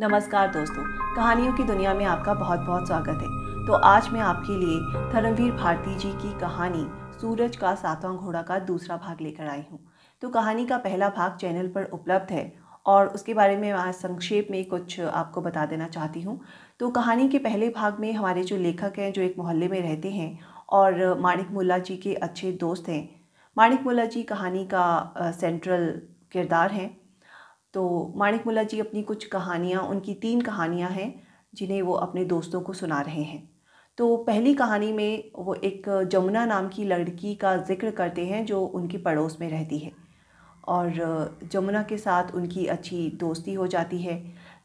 नमस्कार दोस्तों कहानियों की दुनिया में आपका बहुत बहुत स्वागत है तो आज मैं आपके लिए धर्मवीर भारती जी की कहानी सूरज का सातवां घोड़ा का दूसरा भाग लेकर आई हूँ तो कहानी का पहला भाग चैनल पर उपलब्ध है और उसके बारे में आज संक्षेप में कुछ आपको बता देना चाहती हूँ तो कहानी के पहले भाग में हमारे जो लेखक हैं जो एक मोहल्ले में रहते हैं और माणिक मुल्ला जी के अच्छे दोस्त हैं माणिक मुल्ला जी कहानी का सेंट्रल किरदार हैं तो माणिक मुला जी अपनी कुछ कहानियाँ उनकी तीन कहानियाँ हैं जिन्हें वो अपने दोस्तों को सुना रहे हैं तो पहली कहानी में वो एक जमुना नाम की लड़की का जिक्र करते हैं जो उनकी पड़ोस में रहती है और जमुना के साथ उनकी अच्छी दोस्ती हो जाती है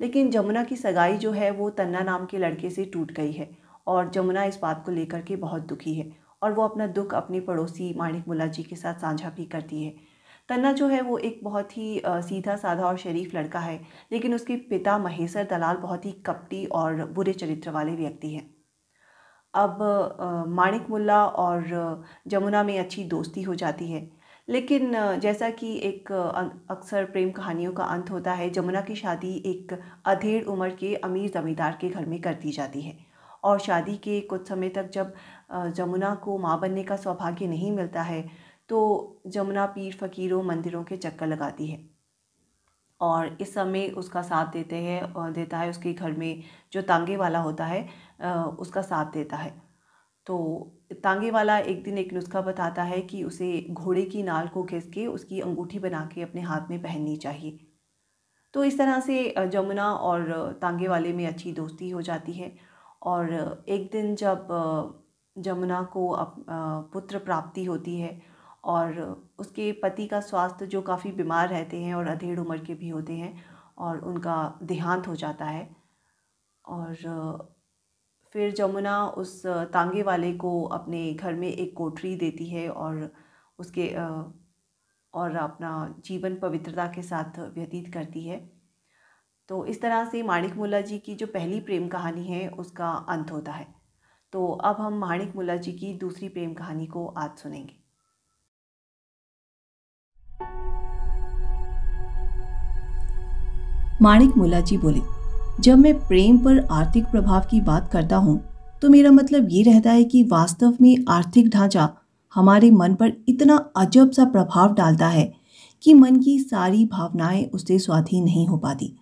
लेकिन जमुना की सगाई जो है वो तन्ना नाम के लड़के से टूट गई है और जमुना इस बात को लेकर के बहुत दुखी है और वो अपना दुख अपनी पड़ोसी माणिक मुला जी के साथ साझा भी करती है तन्ना जो है वो एक बहुत ही सीधा साधा और शरीफ लड़का है लेकिन उसके पिता महेसर दलाल बहुत ही कपटी और बुरे चरित्र वाले व्यक्ति हैं अब माणिक मुल्ला और जमुना में अच्छी दोस्ती हो जाती है लेकिन जैसा कि एक अक्सर प्रेम कहानियों का अंत होता है जमुना की शादी एक अधेड़ उम्र के अमीर ज़मींदार के घर में कर दी जाती है और शादी के कुछ समय तक जब जमुना को माँ बनने का सौभाग्य नहीं मिलता है तो जमुना पीर फ़कीरों मंदिरों के चक्कर लगाती है और इस समय उसका साथ देते हैं और देता है उसके घर में जो तांगे वाला होता है उसका साथ देता है तो तांगे वाला एक दिन एक नुस्खा बताता है कि उसे घोड़े की नाल को घिस के उसकी अंगूठी बना के अपने हाथ में पहननी चाहिए तो इस तरह से जमुना और तांगे वाले में अच्छी दोस्ती हो जाती है और एक दिन जब जमुना को पुत्र प्राप्ति होती है और उसके पति का स्वास्थ्य जो काफ़ी बीमार रहते हैं और अधेड़ उम्र के भी होते हैं और उनका देहांत हो जाता है और फिर जमुना उस तांगे वाले को अपने घर में एक कोठरी देती है और उसके और अपना जीवन पवित्रता के साथ व्यतीत करती है तो इस तरह से माणिक मुला जी की जो पहली प्रेम कहानी है उसका अंत होता है तो अब हम माणिक मुला जी की दूसरी प्रेम कहानी को आज सुनेंगे माणिक मुला जी बोले जब मैं प्रेम पर आर्थिक प्रभाव की बात करता हूँ तो मेरा मतलब ये रहता है कि वास्तव में आर्थिक ढांचा हमारे मन पर इतना अजब सा प्रभाव डालता है कि मन की सारी भावनाएं उससे स्वाधीन नहीं हो पाती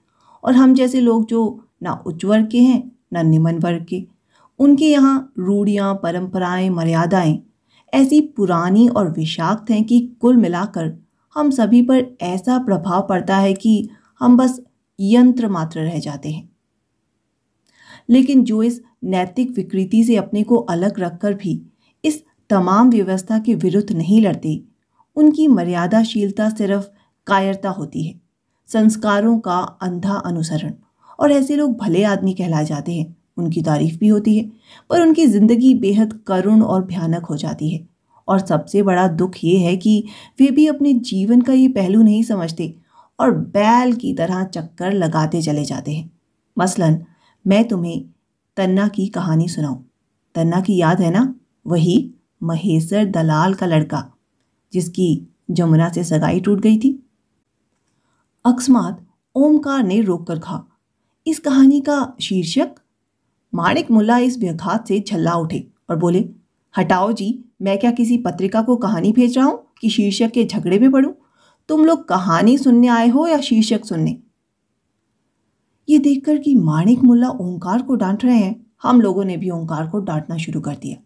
और हम जैसे लोग जो ना उच्च वर्ग के हैं ना निम्न वर्ग के उनके यहाँ रूढ़ियाँ परंपराएं मर्यादाएं ऐसी पुरानी और विषाक्त हैं कि कुल मिलाकर हम सभी पर ऐसा प्रभाव पड़ता है कि हम बस यंत्र मात्र रह जाते हैं लेकिन जो इस नैतिक विकृति से अपने को अलग रखकर भी इस तमाम व्यवस्था के विरुद्ध नहीं लड़ते उनकी मर्यादाशीलता सिर्फ कायरता होती है संस्कारों का अंधा अनुसरण और ऐसे लोग भले आदमी कहलाए जाते हैं उनकी तारीफ भी होती है पर उनकी ज़िंदगी बेहद करुण और भयानक हो जाती है और सबसे बड़ा दुख ये है कि वे भी अपने जीवन का ये पहलू नहीं समझते और बैल की तरह चक्कर लगाते चले जाते हैं मसलन मैं तुम्हें तन्ना की कहानी सुनाऊं तन्ना की याद है ना वही महेसर दलाल का लड़का जिसकी जमुना से सगाई टूट गई थी अकस्मात ओमकार ने रोक कर कहा इस कहानी का शीर्षक माणिक मुल्ला इस व्यघात से छल्ला उठे और बोले हटाओ जी मैं क्या किसी पत्रिका को कहानी भेज रहा हूँ कि शीर्षक के झगड़े में पड़ूँ तुम लोग कहानी सुनने आए हो या शीर्षक सुनने ये देखकर कि माणिक मुल्ला ओंकार को डांट रहे हैं हम लोगों ने भी ओंकार को डांटना शुरू कर दिया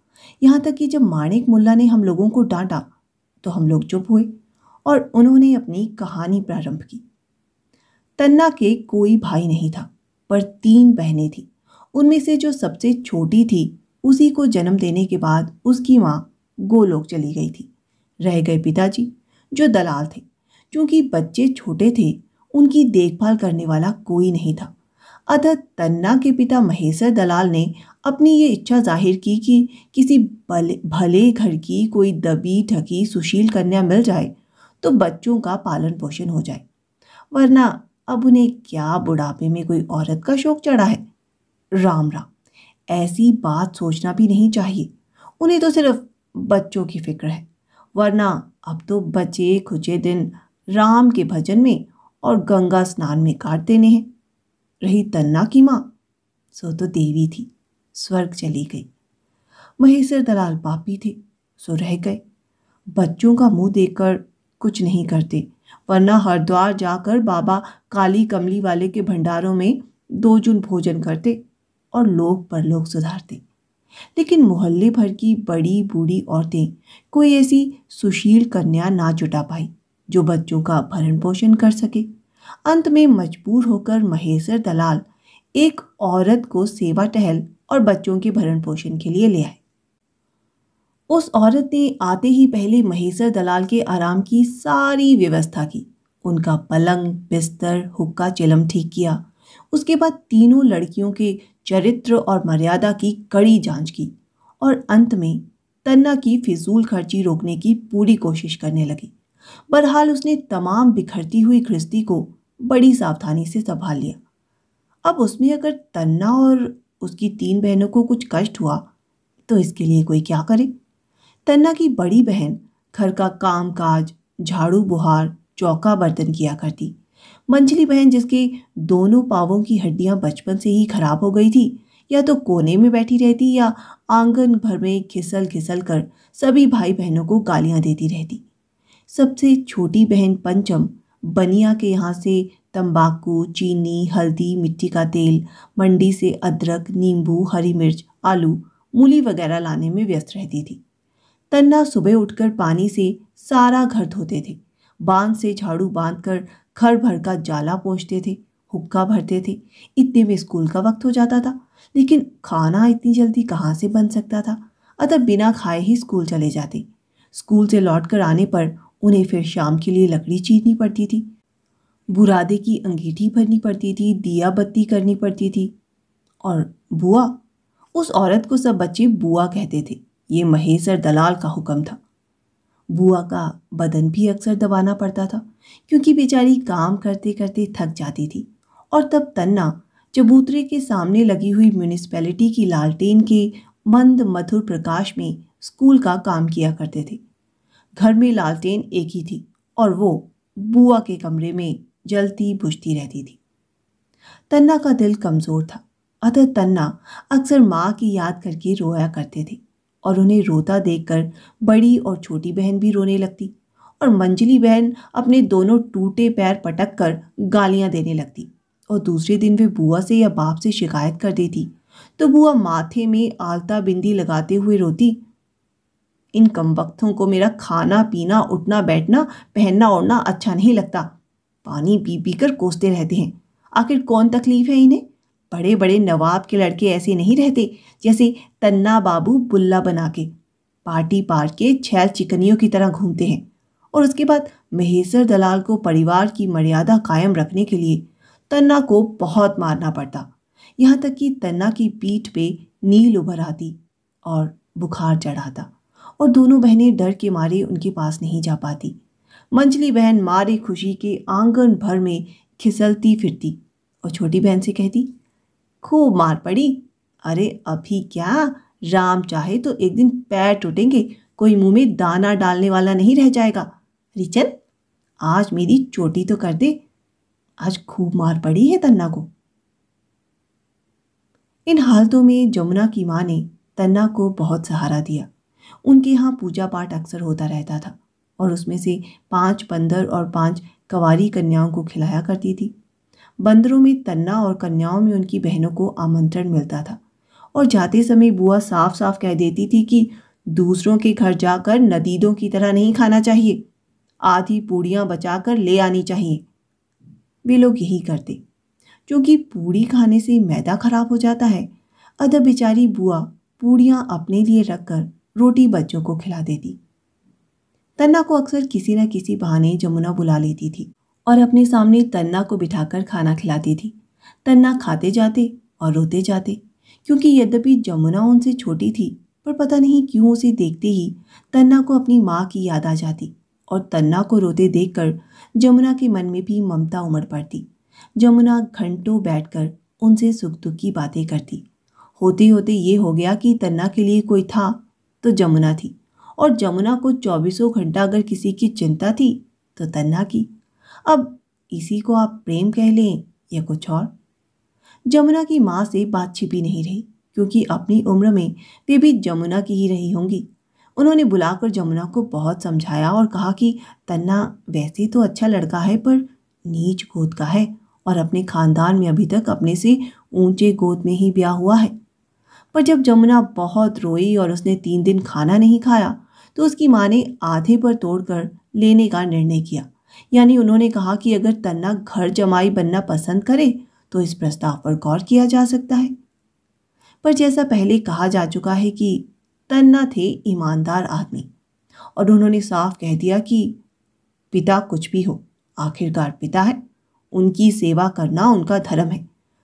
यहाँ तक कि जब माणिक मुल्ला ने हम लोगों को डांटा तो हम लोग चुप हुए और उन्होंने अपनी कहानी प्रारंभ की तन्ना के कोई भाई नहीं था पर तीन बहनें थीं उनमें से जो सबसे छोटी थी उसी को जन्म देने के बाद उसकी माँ गोलोक चली गई थी रह गए पिताजी जो दलाल थे क्योंकि बच्चे छोटे थे उनकी देखभाल करने वाला कोई नहीं था अतः तन्ना के पिता महेश्वर दलाल ने अपनी ये इच्छा जाहिर की कि किसी भले भले घर की कोई दबी ठगी सुशील कन्या मिल जाए तो बच्चों का पालन पोषण हो जाए वरना अब उन्हें क्या बुढ़ापे में कोई औरत का शौक चढ़ा है राम राम ऐसी बात सोचना भी नहीं चाहिए उन्हें तो सिर्फ बच्चों की फिक्र है वरना अब तो बचे खुचे दिन राम के भजन में और गंगा स्नान में काट देने हैं रही तन्ना की माँ सो तो देवी थी स्वर्ग चली गई महेश्वर दलाल पापी थे सो रह गए बच्चों का मुंह देखकर कुछ नहीं करते वरना हरिद्वार जाकर बाबा काली कमली वाले के भंडारों में दो जून भोजन करते और लोग परलोक सुधारते लेकिन मोहल्ले भर की बड़ी बूढ़ी औरतें कोई ऐसी सुशील कन्या ना जुटा पाई जो बच्चों का भरण पोषण कर सके अंत में मजबूर होकर महेश्वर दलाल एक औरत को सेवा टहल और बच्चों के भरण पोषण के लिए ले आए उस औरत ने आते ही पहले महेश्वर दलाल के आराम की सारी व्यवस्था की उनका पलंग बिस्तर हुक्का चिलम ठीक किया उसके बाद तीनों लड़कियों के चरित्र और मर्यादा की कड़ी जांच की और अंत में तन्ना की फिजूल खर्ची रोकने की पूरी कोशिश करने लगी बहरहाल उसने तमाम बिखरती हुई गृहस्थी को बड़ी सावधानी से संभाल लिया अब उसमें अगर तन्ना और उसकी तीन बहनों को कुछ कष्ट हुआ तो इसके लिए कोई क्या करे तन्ना की बड़ी बहन घर का काम काज झाड़ू बुहार चौका बर्तन किया करती मंजली बहन जिसके दोनों पावों की हड्डियां बचपन से ही खराब हो गई थी या तो कोने में बैठी रहती या आंगन भर में घिसल घिसल कर सभी भाई बहनों को गालियां देती रहती सबसे छोटी बहन पंचम बनिया के यहाँ से तंबाकू चीनी हल्दी मिट्टी का तेल मंडी से अदरक नींबू हरी मिर्च आलू मूली वगैरह लाने में व्यस्त रहती थी तन्ना सुबह उठकर पानी से सारा घर धोते थे बांध से झाड़ू बांधकर घर भर का जाला पोछते थे हुक्का भरते थे इतने में स्कूल का वक्त हो जाता था लेकिन खाना इतनी जल्दी कहाँ से बन सकता था अतः बिना खाए ही स्कूल चले जाते स्कूल से लौट कर आने पर उन्हें फिर शाम के लिए लकड़ी चीरनी पड़ती थी बुरादे की अंगीठी भरनी पड़ती थी दिया बत्ती करनी पड़ती थी और बुआ उस औरत को सब बच्चे बुआ कहते थे ये और दलाल का हुक्म था बुआ का बदन भी अक्सर दबाना पड़ता था क्योंकि बेचारी काम करते करते थक जाती थी और तब तन्ना चबूतरे के सामने लगी हुई म्यूनिसपैलिटी की लालटेन के मंद मधुर प्रकाश में स्कूल का काम किया करते थे घर में लालटेन एक ही थी और वो बुआ के कमरे में जलती बुझती रहती थी तन्ना का दिल कमज़ोर था अतः तन्ना अक्सर माँ की याद करके रोया करते थे और उन्हें रोता देखकर बड़ी और छोटी बहन भी रोने लगती और मंजिली बहन अपने दोनों टूटे पैर पटक कर गालियाँ देने लगती और दूसरे दिन वे बुआ से या बाप से शिकायत कर देती तो बुआ माथे में आलता बिंदी लगाते हुए रोती इन कम वक्तों को मेरा खाना पीना उठना बैठना पहनना ओढ़ना अच्छा नहीं लगता पानी पी पी कर कोसते रहते हैं आखिर कौन तकलीफ है इन्हें बड़े बड़े नवाब के लड़के ऐसे नहीं रहते जैसे तन्ना बाबू बुल्ला बना के पार्टी पार के छैल चिकनियों की तरह घूमते हैं और उसके बाद महेसर दलाल को परिवार की मर्यादा कायम रखने के लिए तन्ना को बहुत मारना पड़ता यहाँ तक कि तन्ना की पीठ पे नील उभर आती और बुखार चढ़ाता और दोनों बहनें डर के मारे उनके पास नहीं जा पाती मंजली बहन मारे खुशी के आंगन भर में खिसलती फिरती और छोटी बहन से कहती खूब मार पड़ी अरे अभी क्या राम चाहे तो एक दिन पैर टूटेंगे कोई मुंह में दाना डालने वाला नहीं रह जाएगा रिचन आज मेरी चोटी तो कर दे आज खूब मार पड़ी है तन्ना को इन हालतों में जमुना की माँ ने तन्ना को बहुत सहारा दिया उनके यहाँ पूजा पाठ अक्सर होता रहता था और उसमें से पांच बंदर और पांच कवारी कन्याओं को खिलाया करती थी बंदरों में तन्ना और कन्याओं में उनकी बहनों को आमंत्रण मिलता था और जाते समय बुआ साफ साफ कह देती थी कि दूसरों के घर जाकर नदीदों की तरह नहीं खाना चाहिए आधी पूड़ियाँ बचाकर ले आनी चाहिए वे लोग यही करते क्योंकि पूड़ी खाने से मैदा खराब हो जाता है अदब बेचारी बुआ पूड़ियाँ अपने लिए रखकर रोटी बच्चों को खिला देती तन्ना को अक्सर किसी न किसी बहाने जमुना बुला लेती थी और अपने सामने तन्ना को बिठाकर खाना खिलाती थी तन्ना खाते जाते और रोते जाते क्योंकि यद्यपि जमुना उनसे छोटी थी पर पता नहीं क्यों उसे देखते ही तन्ना को अपनी माँ की याद आ जाती और तन्ना को रोते देखकर जमुना के मन में भी ममता उमड़ पड़ती जमुना घंटों बैठकर उनसे सुख दुख की बातें करती होते होते ये हो गया कि तन्ना के लिए कोई था तो जमुना थी और जमुना को चौबीसों घंटा अगर किसी की चिंता थी तो तन्ना की अब इसी को आप प्रेम कह लें या कुछ और जमुना की माँ से बात छिपी नहीं रही क्योंकि अपनी उम्र में वे भी जमुना की ही रही होंगी उन्होंने बुलाकर जमुना को बहुत समझाया और कहा कि तन्ना वैसे तो अच्छा लड़का है पर नीच गोद का है और अपने खानदान में अभी तक अपने से ऊंचे गोद में ही ब्याह हुआ है पर जब जमुना बहुत रोई और उसने तीन दिन खाना नहीं खाया तो उसकी माँ ने आधे पर तोड़कर लेने का निर्णय किया यानी उन्होंने कहा कि अगर तन्ना घर जमाई बनना पसंद करे तो इस प्रस्ताव पर गौर किया जा सकता है पर जैसा पहले कहा जा चुका है कि तन्ना थे ईमानदार आदमी और उन्होंने साफ कह दिया कि पिता कुछ भी हो आखिरकार पिता है उनकी सेवा करना उनका धर्म है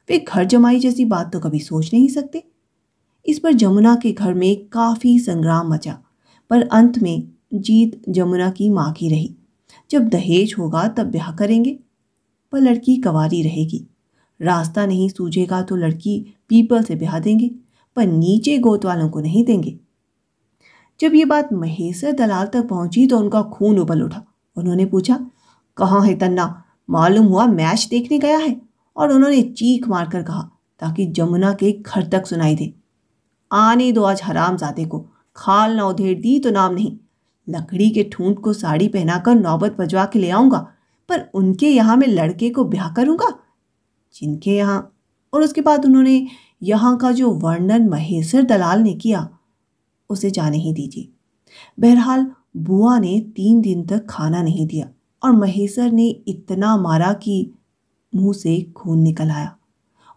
वे घर जमाई जैसी बात तो कभी सोच नहीं सकते इस पर जमुना के घर में काफ़ी संग्राम मचा पर अंत में जीत जमुना की माँ की रही जब दहेज होगा तब ब्याह करेंगे पर लड़की कवारी रहेगी रास्ता नहीं सूझेगा तो लड़की पीपल से ब्याह देंगे पर नीचे गोत वालों को नहीं देंगे जब ये बात महेश्वर दलाल तक पहुंची तो उनका खून उबल उठा उन्होंने पूछा कहाँ है तन्ना मालूम हुआ मैच देखने गया है और उन्होंने चीख मारकर कहा ताकि जमुना के घर तक सुनाई दे आने दो आज हराम जाते को खाल ना उधेड़ दी तो नाम नहीं लकड़ी के ठूंठ को साड़ी पहनाकर नौबत बजवा के ले आऊँगा पर उनके यहाँ मैं लड़के को ब्याह करूँगा जिनके यहाँ और उसके बाद उन्होंने यहाँ का जो वर्णन महेश्वर दलाल ने किया उसे जाने ही दीजिए बहरहाल बुआ ने तीन दिन तक खाना नहीं दिया और महेश्वर ने इतना मारा कि मुंह से खून निकल आया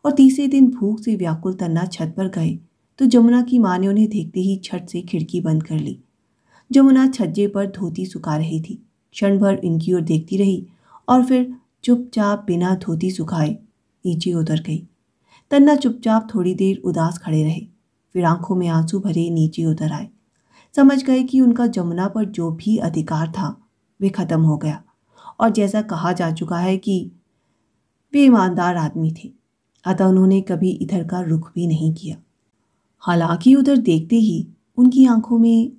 और तीसरे दिन भूख से व्याकुल तन्ना छत पर गए तो जमुना की माँ ने उन्हें देखते ही छत से खिड़की बंद कर ली जमुना छज्जे पर धोती सुखा रही थी क्षण भर इनकी ओर देखती रही और फिर चुपचाप बिना धोती सुखाए नीचे उतर गई तन्ना चुपचाप थोड़ी देर उदास खड़े रहे फिर आंखों में आंसू भरे नीचे उतर आए समझ गए कि उनका जमुना पर जो भी अधिकार था वे खत्म हो गया और जैसा कहा जा चुका है कि वे ईमानदार आदमी थे अतः उन्होंने कभी इधर का रुख भी नहीं किया हालांकि उधर देखते ही उनकी आंखों में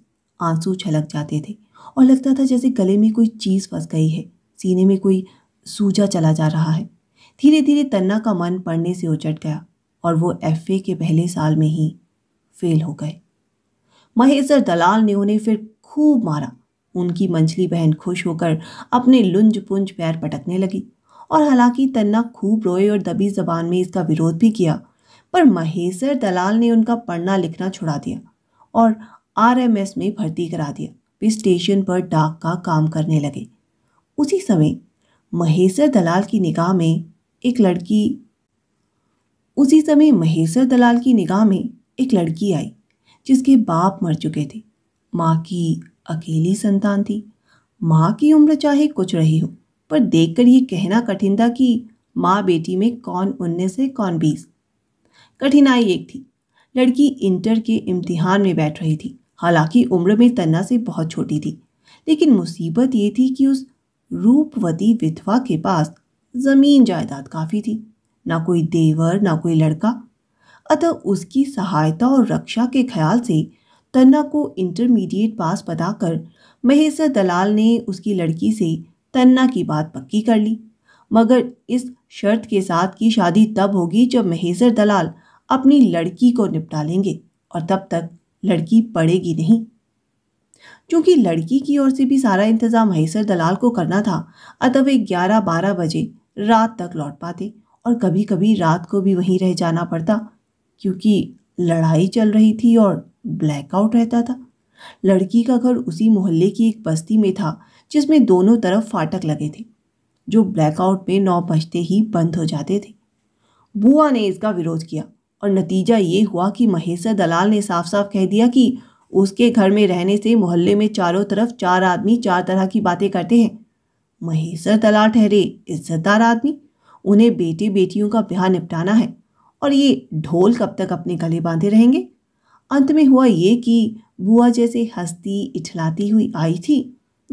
आंसू छलक जाते थे और लगता था जैसे गले में कोई चीज़ फंस गई है सीने में कोई सूजा चला जा रहा है धीरे धीरे तन्ना का मन पढ़ने से उचट गया और वो एफ के पहले साल में ही फेल हो गए महेश्वर दलाल ने उन्हें फिर खूब मारा उनकी मंझली बहन खुश होकर अपने लुंज पुंज पैर पटकने लगी और हालांकि तन्ना खूब रोए और दबी जबान में इसका विरोध भी किया पर महेश्वर दलाल ने उनका पढ़ना लिखना छुड़ा दिया और आरएमएस में भर्ती करा दिया वे स्टेशन पर डाक का काम करने लगे उसी समय महेश्वर दलाल की निगाह में एक लड़की उसी समय महेश्वर दलाल की निगाह में एक लड़की आई जिसके बाप मर चुके थे माँ की अकेली संतान थी माँ की उम्र चाहे कुछ रही हो पर देखकर ये कहना कठिन था कि माँ बेटी में कौन उन्नीस है कौन बीस कठिनाई एक थी लड़की इंटर के इम्तिहान में बैठ रही थी हालांकि उम्र में तन्ना से बहुत छोटी थी लेकिन मुसीबत ये थी कि उस रूपवती विधवा के पास जमीन जायदाद काफ़ी थी ना कोई देवर ना कोई लड़का अतः उसकी सहायता और रक्षा के ख्याल से तन्ना को इंटरमीडिएट पास बताकर महेश दलाल ने उसकी लड़की से तन्ना की बात पक्की कर ली मगर इस शर्त के साथ की शादी तब होगी जब महेश दलाल अपनी लड़की को निपटा लेंगे और तब तक लड़की पड़ेगी नहीं क्योंकि लड़की की ओर से भी सारा इंतज़ाम हैसर दलाल को करना था अतः वे ग्यारह बारह बजे रात तक लौट पाते और कभी कभी रात को भी वहीं रह जाना पड़ता क्योंकि लड़ाई चल रही थी और ब्लैकआउट रहता था लड़की का घर उसी मोहल्ले की एक बस्ती में था जिसमें दोनों तरफ फाटक लगे थे जो ब्लैकआउट में नौ बजते ही बंद हो जाते थे बुआ ने इसका विरोध किया और नतीजा ये हुआ कि महेश्वर दलाल ने साफ साफ कह दिया कि उसके घर में रहने से मोहल्ले में चारों तरफ चार आदमी चार तरह की बातें करते हैं महेश्वर दलाल ठहरे इज्जतदार आदमी उन्हें बेटे बेटियों का ब्याह निपटाना है और ये ढोल कब तक अपने गले बांधे रहेंगे अंत में हुआ ये कि बुआ जैसे हंसती इठलाती हुई आई थी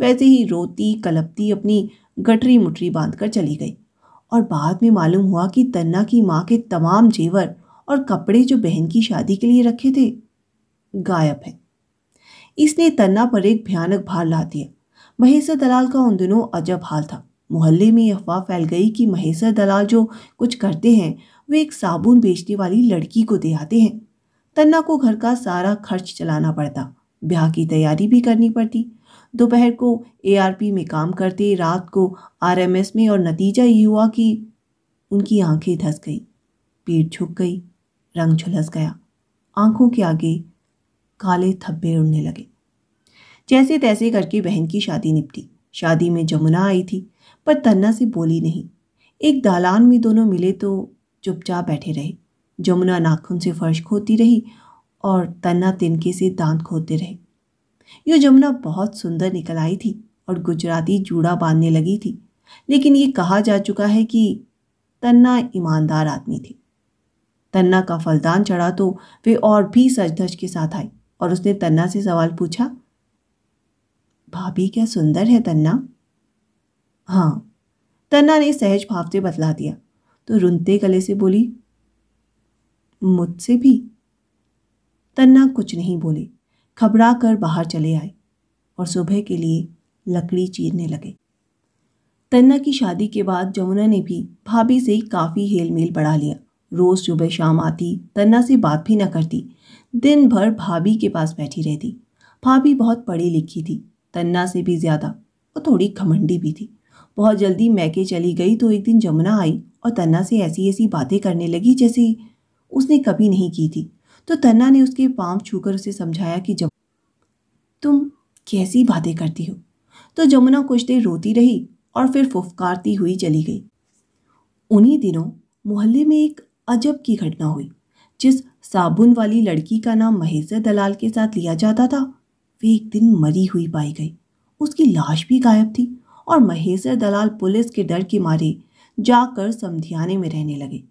वैसे ही रोती कलपती अपनी गटरी मुटरी बांध कर चली गई और बाद में मालूम हुआ कि तन्ना की माँ के तमाम जेवर और कपड़े जो बहन की शादी के लिए रखे थे गायब हैं इसने तन्ना पर एक भयानक भार ला दिया महेश्वर दलाल का उन दिनों अजब हाल था मोहल्ले में अफवाह फैल गई कि महेश्वर दलाल जो कुछ करते हैं वे एक साबुन बेचने वाली लड़की को दे आते हैं तन्ना को घर का सारा खर्च चलाना पड़ता ब्याह की तैयारी भी करनी पड़ती दोपहर को एआरपी में काम करते रात को आरएमएस में और नतीजा ये हुआ कि उनकी आंखें धस गई पेट झुक गई रंग झुलस गया आंखों के आगे काले थब्बे उड़ने लगे जैसे तैसे करके बहन की शादी निपटी शादी में जमुना आई थी पर तन्ना से बोली नहीं एक दालान में दोनों मिले तो चुपचाप बैठे रहे जमुना नाखून से फर्श खोती रही और तन्ना तिनके से दांत खोते रहे यह जमुना बहुत सुंदर निकल आई थी और गुजराती जूड़ा बांधने लगी थी लेकिन ये कहा जा चुका है कि तन्ना ईमानदार आदमी थी तन्ना का फलदान चढ़ा तो वे और भी सच धज के साथ आई और उसने तन्ना से सवाल पूछा भाभी क्या सुंदर है तन्ना हाँ तन्ना ने सहज भाव से बतला दिया तो रुनते गले से बोली मुझसे भी तन्ना कुछ नहीं बोले घबरा कर बाहर चले आए और सुबह के लिए लकड़ी चीरने लगे तन्ना की शादी के बाद जमुना ने भी भाभी से काफ़ी हेल मेल बढ़ा लिया रोज़ सुबह शाम आती तन्ना से बात भी न करती दिन भर भाभी के पास बैठी रहती भाभी बहुत पढ़ी लिखी थी तन्ना से भी ज़्यादा और थोड़ी घमंडी भी थी बहुत जल्दी मैके चली गई तो एक दिन जमुना आई और तन्ना से ऐसी ऐसी बातें करने लगी जैसे उसने कभी नहीं की थी तो तन्ना ने उसके पाँव छूकर उसे समझाया कि जब तुम कैसी बातें करती हो तो जमुना कुछ देर रोती रही और फिर फुफकारती हुई चली गई उन्हीं दिनों मोहल्ले में एक अजब की घटना हुई जिस साबुन वाली लड़की का नाम महेश दलाल के साथ लिया जाता था वे एक दिन मरी हुई पाई गई उसकी लाश भी गायब थी और महेश दलाल पुलिस के डर के मारे जाकर समधियाने में रहने लगे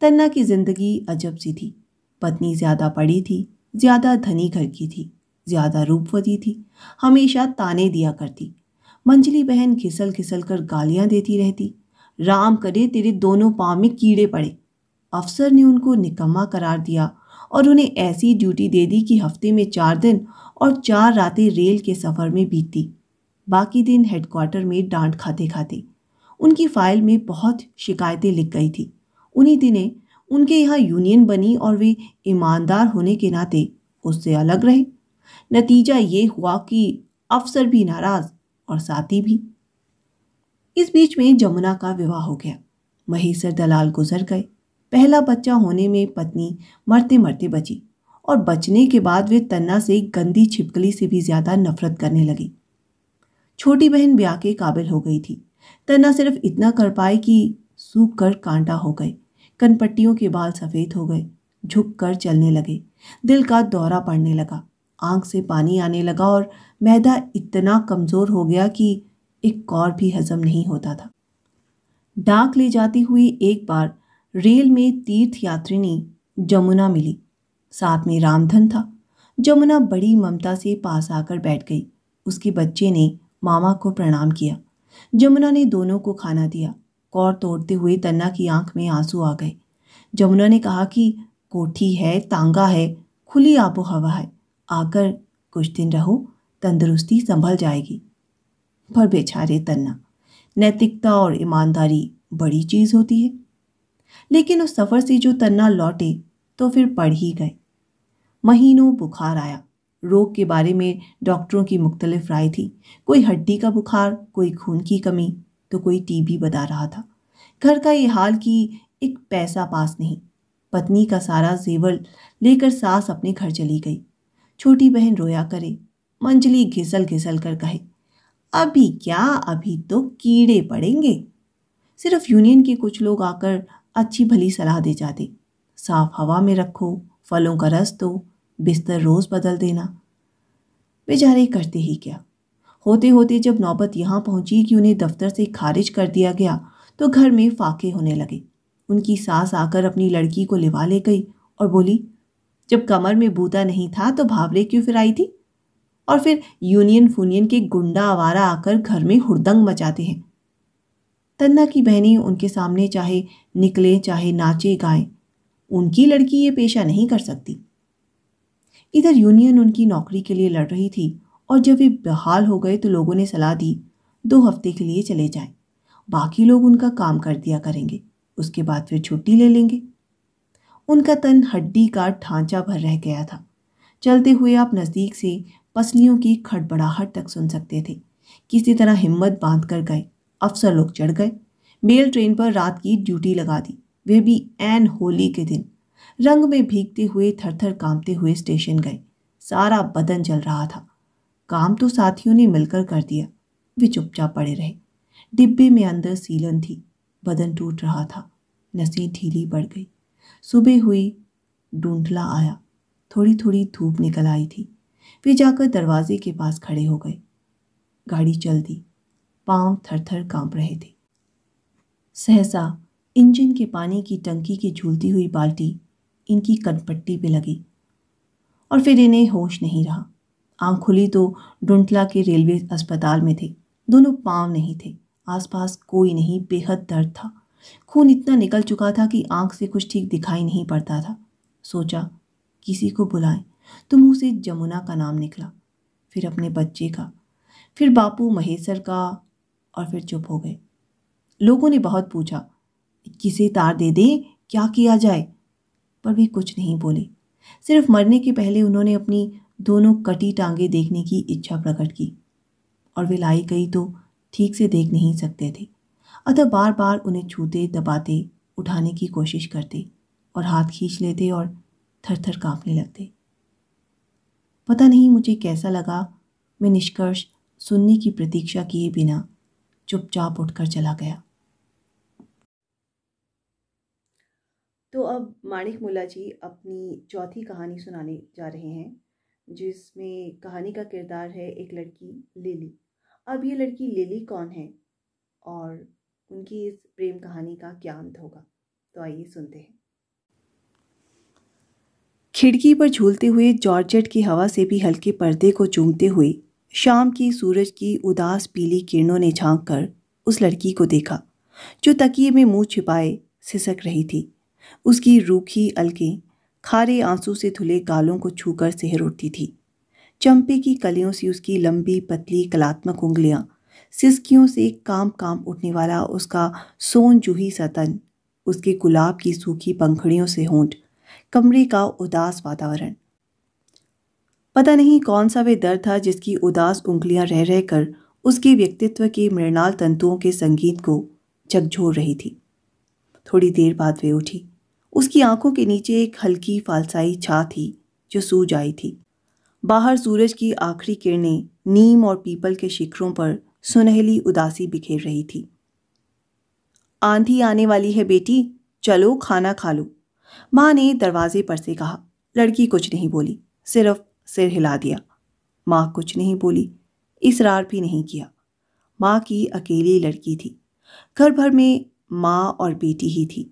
तन्ना की जिंदगी अजब सी थी पत्नी ज़्यादा पड़ी थी ज़्यादा धनी घर की थी ज़्यादा रूपवती थी हमेशा ताने दिया करती मंजली बहन घिसल घिसल कर गालियां देती रहती राम करे तेरे दोनों पाँव में कीड़े पड़े अफसर ने उनको निकम्मा करार दिया और उन्हें ऐसी ड्यूटी दे दी कि हफ्ते में चार दिन और चार रातें रेल के सफ़र में बीतती बाकी दिन हेडक्वार्टर में डांट खाते खाते उनकी फाइल में बहुत शिकायतें लिख गई थी उन्हीं दिनें उनके यहाँ यूनियन बनी और वे ईमानदार होने के नाते उससे अलग रहे नतीजा ये हुआ कि अफसर भी नाराज और साथी भी इस बीच में जमुना का विवाह हो गया महेश्वर दलाल गुजर गए पहला बच्चा होने में पत्नी मरते मरते बची और बचने के बाद वे तन्ना से गंदी छिपकली से भी ज़्यादा नफरत करने लगी छोटी बहन ब्याह के काबिल हो गई थी तन्ना सिर्फ इतना कर पाए कि सूख कर कांटा हो गए कनपट्टियों के बाल सफ़ेद हो गए झुक कर चलने लगे दिल का दौरा पड़ने लगा आंख से पानी आने लगा और मैदा इतना कमज़ोर हो गया कि एक कौर भी हजम नहीं होता था डाक ले जाती हुई एक बार रेल में तीर्थ यात्रिनी जमुना मिली साथ में रामधन था जमुना बड़ी ममता से पास आकर बैठ गई उसके बच्चे ने मामा को प्रणाम किया जमुना ने दोनों को खाना दिया कौर तोड़ते हुए तन्ना की आंख में आंसू आ गए जमुना ने कहा कि कोठी है तांगा है खुली आबो हवा है आकर कुछ दिन रहो तंदुरुस्ती संभल जाएगी पर बेचारे तन्ना नैतिकता और ईमानदारी बड़ी चीज़ होती है लेकिन उस सफ़र से जो तन्ना लौटे तो फिर पढ़ ही गए महीनों बुखार आया रोग के बारे में डॉक्टरों की मुख्तलिफ राय थी कोई हड्डी का बुखार कोई खून की कमी तो कोई टीबी बता रहा था घर का ये हाल कि एक पैसा पास नहीं पत्नी का सारा जेवर लेकर सास अपने घर चली गई छोटी बहन रोया करे मंजली घिसल घिसल कर कहे अभी क्या अभी तो कीड़े पड़ेंगे सिर्फ यूनियन के कुछ लोग आकर अच्छी भली सलाह दी जाती साफ हवा में रखो फलों का रस दो बिस्तर रोज़ बदल देना बेचारे करते ही क्या होते होते जब नौबत यहाँ पहुँची कि उन्हें दफ्तर से खारिज कर दिया गया तो घर में फाके होने लगे उनकी सास आकर अपनी लड़की को लिवा ले गई और बोली जब कमर में बूता नहीं था तो भावरे क्यों फिर आई थी और फिर यूनियन फूनियन के गुंडा आवारा आकर घर में हुड़दंग मचाते हैं तन्ना की बहनें उनके सामने चाहे निकले चाहे नाचे गाएं उनकी लड़की ये पेशा नहीं कर सकती इधर यूनियन उनकी नौकरी के लिए लड़ रही थी और जब वे बहाल हो गए तो लोगों ने सलाह दी दो हफ्ते के लिए चले जाएं बाकी लोग उनका काम कर दिया करेंगे उसके बाद फिर छुट्टी ले लेंगे उनका तन हड्डी का ढांचा भर रह गया था चलते हुए आप नज़दीक से पसलियों की खड़बड़ाहट तक सुन सकते थे किसी तरह हिम्मत बांध कर गए अफसर लोग चढ़ गए मेल ट्रेन पर रात की ड्यूटी लगा दी वे भी एन होली के दिन रंग में भीगते हुए थरथर कांपते हुए स्टेशन गए सारा बदन जल रहा था काम तो साथियों ने मिलकर कर दिया वे चुपचाप पड़े रहे डिब्बे में अंदर सीलन थी बदन टूट रहा था नसी ढीली पड़ गई सुबह हुई डूंढला आया थोड़ी थोड़ी धूप निकल आई थी वे जाकर दरवाजे के पास खड़े हो गए गाड़ी चल दी पांव थरथर कांप रहे थे सहसा इंजन के पानी की टंकी की झूलती हुई बाल्टी इनकी कनपट्टी पे लगी और फिर इन्हें होश नहीं रहा आंख खुली तो डुंटला के रेलवे अस्पताल में थे दोनों पांव नहीं थे आसपास कोई नहीं बेहद दर्द था खून इतना निकल चुका था कि आंख से कुछ ठीक दिखाई नहीं पड़ता था सोचा किसी को बुलाएं तो मुँह से जमुना का नाम निकला फिर अपने बच्चे का फिर बापू महेश्वर का और फिर चुप हो गए लोगों ने बहुत पूछा किसे तार दे दें क्या किया जाए पर वे कुछ नहीं बोले सिर्फ मरने के पहले उन्होंने अपनी दोनों कटी टांगे देखने की इच्छा प्रकट की और वे लाई गई तो ठीक से देख नहीं सकते थे अतः बार बार उन्हें छूते दबाते उठाने की कोशिश करते और हाथ खींच लेते और थर थर काँपने लगते पता नहीं मुझे कैसा लगा मैं निष्कर्ष सुनने की प्रतीक्षा किए बिना चुपचाप उठकर चला गया तो अब माणिक मुला जी अपनी चौथी कहानी सुनाने जा रहे हैं जिसमें कहानी का किरदार है एक लड़की लिली अब ये लड़की लिली कौन है और उनकी इस प्रेम कहानी का क्या अंत होगा तो आइए सुनते हैं खिड़की पर झूलते हुए जॉर्जेट की हवा से भी हल्के पर्दे को चूमते हुए शाम की सूरज की उदास पीली किरणों ने झांक कर उस लड़की को देखा जो तकिए में मुंह छिपाए सिसक रही थी उसकी रूखी अलके खारे आंसू से धुले गालों को छूकर सेहर उठती थी चंपे की कलियों से उसकी लंबी पतली कलात्मक उंगलियाँ सिसकियों से काम काम उठने वाला उसका सोन जूही सतन उसके गुलाब की सूखी पंखड़ियों से होंठ कमरे का उदास वातावरण पता नहीं कौन सा वे दर्द था जिसकी उदास उंगलियां रह रहकर उसके व्यक्तित्व के मृणाल तंतुओं के संगीत को झकझोर रही थी थोड़ी देर बाद वे उठी उसकी आंखों के नीचे एक हल्की फालसाई छा थी जो सूज आई थी बाहर सूरज की आखिरी किरणें नीम और पीपल के शिखरों पर सुनहली उदासी बिखेर रही थी आंधी आने वाली है बेटी चलो खाना खा लो माँ ने दरवाजे पर से कहा लड़की कुछ नहीं बोली सिर्फ सिर हिला दिया माँ कुछ नहीं बोली इसरार भी नहीं किया माँ की अकेली लड़की थी घर भर में माँ और बेटी ही थी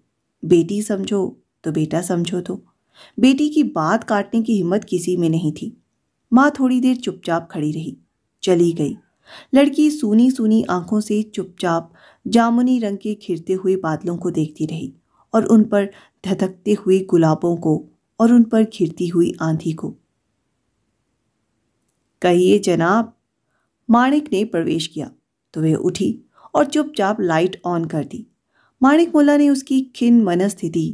बेटी समझो तो बेटा समझो तो बेटी की बात काटने की हिम्मत किसी में नहीं थी माँ थोड़ी देर चुपचाप खड़ी रही चली गई लड़की सूनी सूनी आंखों से चुपचाप जामुनी रंग के खिरते हुए बादलों को देखती रही और उन पर धधकते हुए गुलाबों को और उन पर खिरती हुई आंधी को कहिए जनाब माणिक ने प्रवेश किया तो वह उठी और चुपचाप लाइट ऑन कर दी माणिक मुल्ला ने उसकी खिन मनस्थिति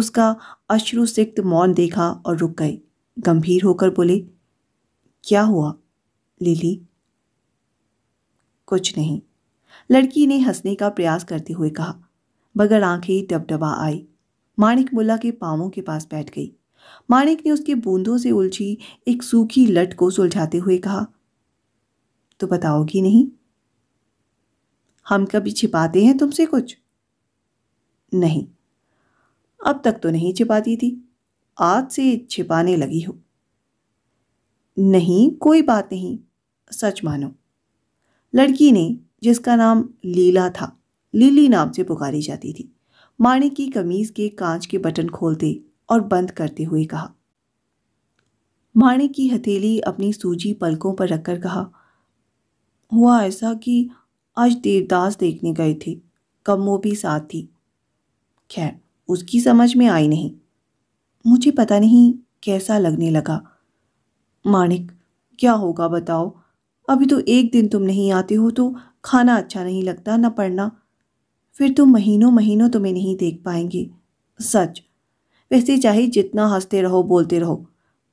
उसका अश्रुसिक्त मौन देखा और रुक गए गंभीर होकर बोले क्या हुआ लिली कुछ नहीं लड़की ने हंसने का प्रयास करते हुए कहा मगर आंखें डबडबा आई माणिक मुल्ला के पावों के पास बैठ गई माणिक ने उसकी बूंदों से उलझी एक सूखी लट को सुलझाते हुए कहा तो बताओगी नहीं हम कभी छिपाते हैं तुमसे कुछ नहीं अब तक तो नहीं छिपाती थी आज से छिपाने लगी हो नहीं कोई बात नहीं सच मानो लड़की ने जिसका नाम लीला था लीली नाम से पुकारी जाती थी माणिक की कमीज के कांच के बटन खोलते और बंद करते हुए कहा माणिक की हथेली अपनी सूजी पलकों पर रखकर कहा हुआ ऐसा कि आज देवदास देखने गए थे वो भी साथ थी खैर उसकी समझ में आई नहीं मुझे पता नहीं कैसा लगने लगा माणिक क्या होगा बताओ अभी तो एक दिन तुम नहीं आते हो तो खाना अच्छा नहीं लगता न पढ़ना फिर तुम महीनों महीनों तुम्हें नहीं देख पाएंगे सच वैसे चाहे जितना हंसते रहो बोलते रहो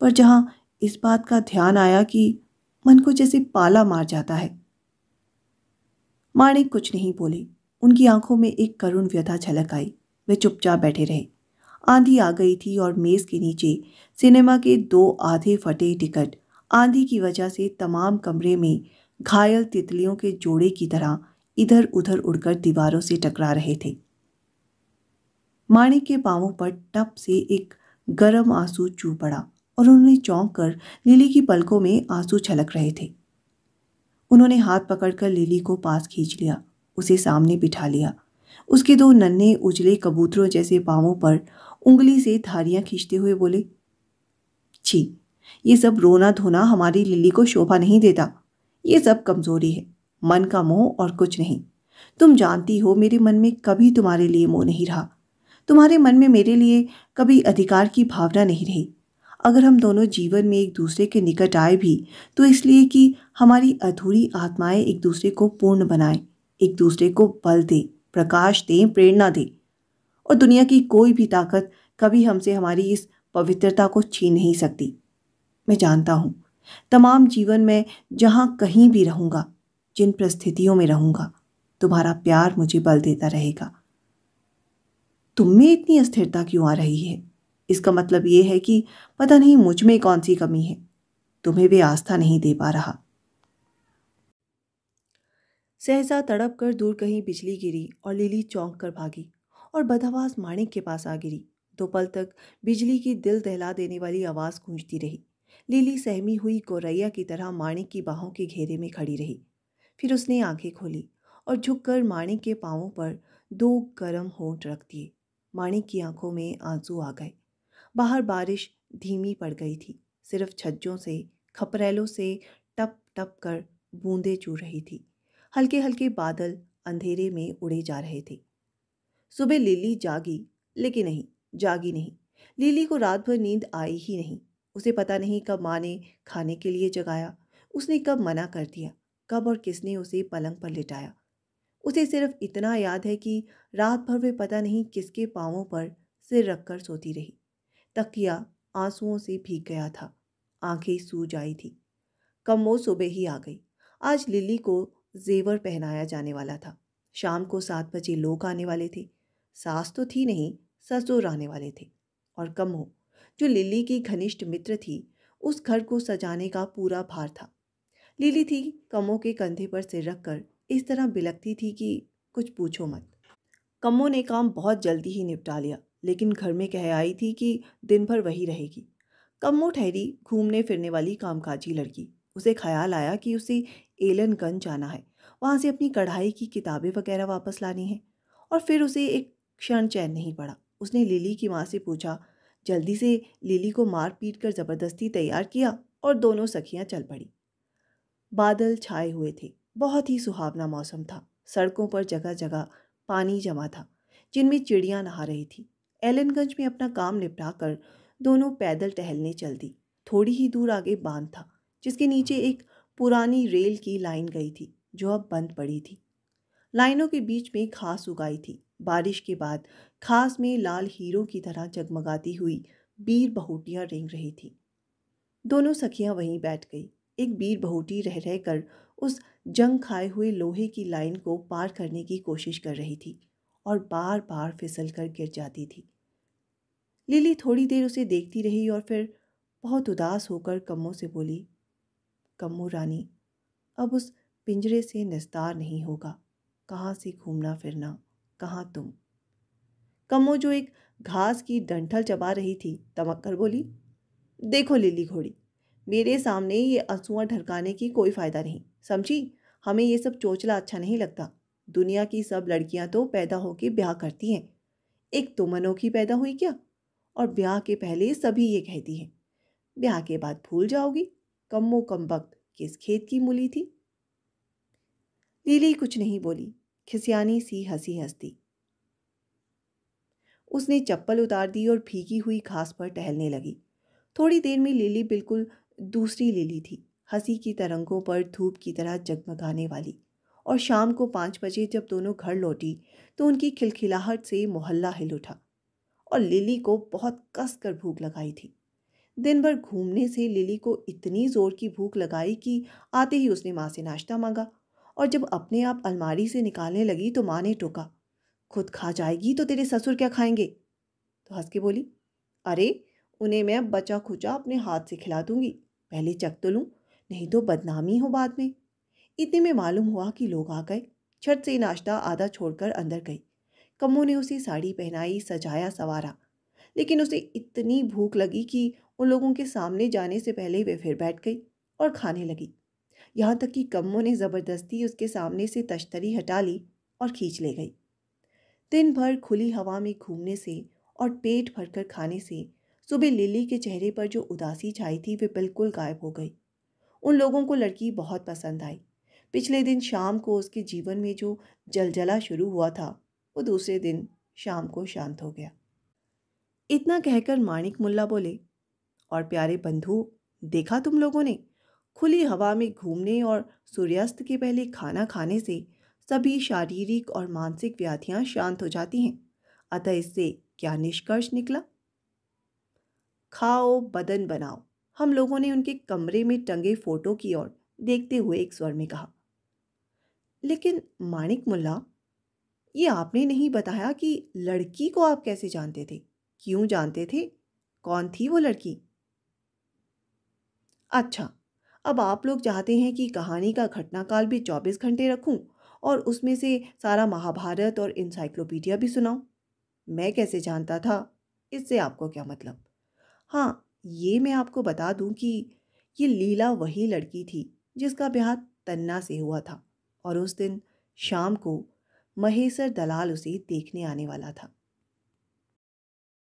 पर जहाँ इस बात का ध्यान आया कि मन को जैसे पाला मार जाता है माणिक कुछ नहीं बोली उनकी आंखों में एक करुण व्यथा झलक आई वे चुपचाप बैठे रहे आंधी आ गई थी और मेज़ के नीचे सिनेमा के दो आधे फटे टिकट आंधी की वजह से तमाम कमरे में घायल तितलियों के जोड़े की तरह इधर उधर उड़कर दीवारों से टकरा रहे थे माणिक के पाँवों पर टप से एक गर्म आंसू चू पड़ा और उन्होंने चौंक कर लिली की पलकों में आंसू छलक रहे थे उन्होंने हाथ पकड़कर लिली को पास खींच लिया उसे सामने बिठा लिया उसके दो नन्हे उजले कबूतरों जैसे पाँवों पर उंगली से धारियां खींचते हुए बोले छी ये सब रोना धोना हमारी लिली को शोभा नहीं देता ये सब कमजोरी है मन का मोह और कुछ नहीं तुम जानती हो मेरे मन में कभी तुम्हारे लिए मोह नहीं रहा तुम्हारे मन में मेरे लिए कभी अधिकार की भावना नहीं रही अगर हम दोनों जीवन में एक दूसरे के निकट आए भी तो इसलिए कि हमारी अधूरी आत्माएं एक दूसरे को पूर्ण बनाएं एक दूसरे को बल दें प्रकाश दें प्रेरणा दें और दुनिया की कोई भी ताकत कभी हमसे हमारी इस पवित्रता को छीन नहीं सकती मैं जानता हूँ तमाम जीवन में जहाँ कहीं भी रहूँगा जिन परिस्थितियों में रहूँगा तुम्हारा प्यार मुझे बल देता रहेगा तुम में इतनी अस्थिरता क्यों आ रही है इसका मतलब ये है कि पता नहीं मुझ में कौन सी कमी है तुम्हें वे आस्था नहीं दे पा रहा सहसा तड़प कर दूर कहीं बिजली गिरी और लिली चौंक कर भागी और बदहवास माणिक के पास आ गिरी दो पल तक बिजली की दिल दहला देने वाली आवाज़ गूंजती रही लिली सहमी हुई गोरैया की तरह माणिक की बाहों के घेरे में खड़ी रही फिर उसने आंखें खोली और झुककर माणिक के पाँवों पर दो गर्म होंठ रख दिए माणिक की आंखों में आंसू आ गए बाहर बारिश धीमी पड़ गई थी सिर्फ छज्जों से खपरेलों से टप टप कर बूंदें चू रही थी हल्के हल्के बादल अंधेरे में उड़े जा रहे थे सुबह लिली जागी लेकिन नहीं जागी नहीं लिली को रात भर नींद आई ही नहीं उसे पता नहीं कब माँ ने खाने के लिए जगाया उसने कब मना कर दिया कब और किसने उसे पलंग पर लिटाया उसे सिर्फ इतना याद है कि रात भर वे पता नहीं किसके पाँवों पर सिर रखकर सोती रही तकिया आंसुओं से भीग गया था आंखें सूज आई थी कमो सुबह ही आ गई आज लिली को जेवर पहनाया जाने वाला था शाम को सात बजे लोग आने वाले थे सास तो थी नहीं ससुर आने वाले थे और कमो जो लिली की घनिष्ठ मित्र थी उस घर को सजाने का पूरा भार था लिली थी कमो के कंधे पर सिर रखकर इस तरह बिलकती थी कि कुछ पूछो मत कमो ने काम बहुत जल्दी ही निपटा लिया लेकिन घर में कह आई थी कि दिन भर वही रहेगी कम्मो ठहरी घूमने फिरने वाली कामकाजी लड़की उसे ख्याल आया कि उसे एलनगंज जाना है वहाँ से अपनी कढ़ाई की किताबें वगैरह वापस लानी है और फिर उसे एक क्षण चैन नहीं पड़ा उसने लिली की माँ से पूछा जल्दी से लिली को मार पीट कर ज़बरदस्ती तैयार किया और दोनों सखियाँ चल पड़ी बादल छाए हुए थे बहुत ही सुहावना मौसम था सड़कों पर जगह जगह पानी जमा था जिनमें चिड़ियाँ नहा रही थी एलनगंज में अपना काम निपटा कर दोनों पैदल टहलने चल दी थोड़ी ही दूर आगे बांध था जिसके नीचे एक पुरानी रेल की लाइन गई थी जो अब बंद पड़ी थी लाइनों के बीच में खास उगाई थी बारिश के बाद खास में लाल हीरो की तरह जगमगाती हुई बीर बहूटियाँ रेंग रही थी दोनों सखियाँ वहीं बैठ गई एक बीर बहूटी रह रह कर उस जंग खाए हुए लोहे की लाइन को पार करने की कोशिश कर रही थी और बार बार फिसल कर गिर जाती थी लिली थोड़ी देर उसे देखती रही और फिर बहुत उदास होकर कम्मो से बोली कम्मो रानी अब उस पिंजरे से निस्तार नहीं होगा कहाँ से घूमना फिरना कहाँ तुम कम्मो जो एक घास की डंठल चबा रही थी तमक कर बोली देखो लिली घोड़ी मेरे सामने ये आंसुआ ढरकाने की कोई फ़ायदा नहीं समझी हमें ये सब चोचला अच्छा नहीं लगता दुनिया की सब लड़कियां तो पैदा होके ब्याह करती हैं एक तो मनोखी पैदा हुई क्या और ब्याह के पहले सभी ये कहती हैं ब्याह के बाद भूल जाओगी कमो कम वक्त किस खेत की मूली थी लीली कुछ नहीं बोली खिसियानी सी हंसी हंसती उसने चप्पल उतार दी और भीगी हुई घास पर टहलने लगी थोड़ी देर में लीली बिल्कुल दूसरी लीली थी हंसी की तरंगों पर धूप की तरह जगमगाने वाली और शाम को पाँच बजे जब दोनों घर लौटी तो उनकी खिलखिलाहट से मोहल्ला हिल उठा और लिली को बहुत कस कर भूख लगाई थी दिन भर घूमने से लिली को इतनी ज़ोर की भूख लगाई कि आते ही उसने माँ से नाश्ता मांगा और जब अपने आप अलमारी से निकालने लगी तो माँ ने टोका खुद खा जाएगी तो तेरे ससुर क्या खाएंगे तो हंस के बोली अरे उन्हें मैं बचा खुचा अपने हाथ से खिला दूंगी पहले चख तो लूँ नहीं तो बदनामी हो बाद में इतने में मालूम हुआ कि लोग आ गए छत से नाश्ता आधा छोड़कर अंदर गई कम्मू ने उसे साड़ी पहनाई सजाया सवारा लेकिन उसे इतनी भूख लगी कि उन लोगों के सामने जाने से पहले वे फिर बैठ गई और खाने लगी यहाँ तक कि कम्मू ने ज़बरदस्ती उसके सामने से तश्तरी हटा ली और खींच ले गई दिन भर खुली हवा में घूमने से और पेट भरकर खाने से सुबह लिली के चेहरे पर जो उदासी छाई थी वे बिल्कुल गायब हो गई उन लोगों को लड़की बहुत पसंद आई पिछले दिन शाम को उसके जीवन में जो जलजला शुरू हुआ था वो दूसरे दिन शाम को शांत हो गया इतना कहकर माणिक मुल्ला बोले और प्यारे बंधु देखा तुम लोगों ने खुली हवा में घूमने और सूर्यास्त के पहले खाना खाने से सभी शारीरिक और मानसिक व्याधियां शांत हो जाती हैं अतः इससे क्या निष्कर्ष निकला खाओ बदन बनाओ हम लोगों ने उनके कमरे में टंगे फोटो की ओर देखते हुए एक स्वर में कहा लेकिन माणिक मुल्ला ये आपने नहीं बताया कि लड़की को आप कैसे जानते थे क्यों जानते थे कौन थी वो लड़की अच्छा अब आप लोग चाहते हैं कि कहानी का घटनाकाल भी चौबीस घंटे रखूं और उसमें से सारा महाभारत और इंसाइक्लोपीडिया भी सुनाऊं मैं कैसे जानता था इससे आपको क्या मतलब हाँ ये मैं आपको बता दूं कि ये लीला वही लड़की थी जिसका ब्याह तन्ना से हुआ था और उस दिन शाम को महेसर दलाल उसे देखने आने वाला था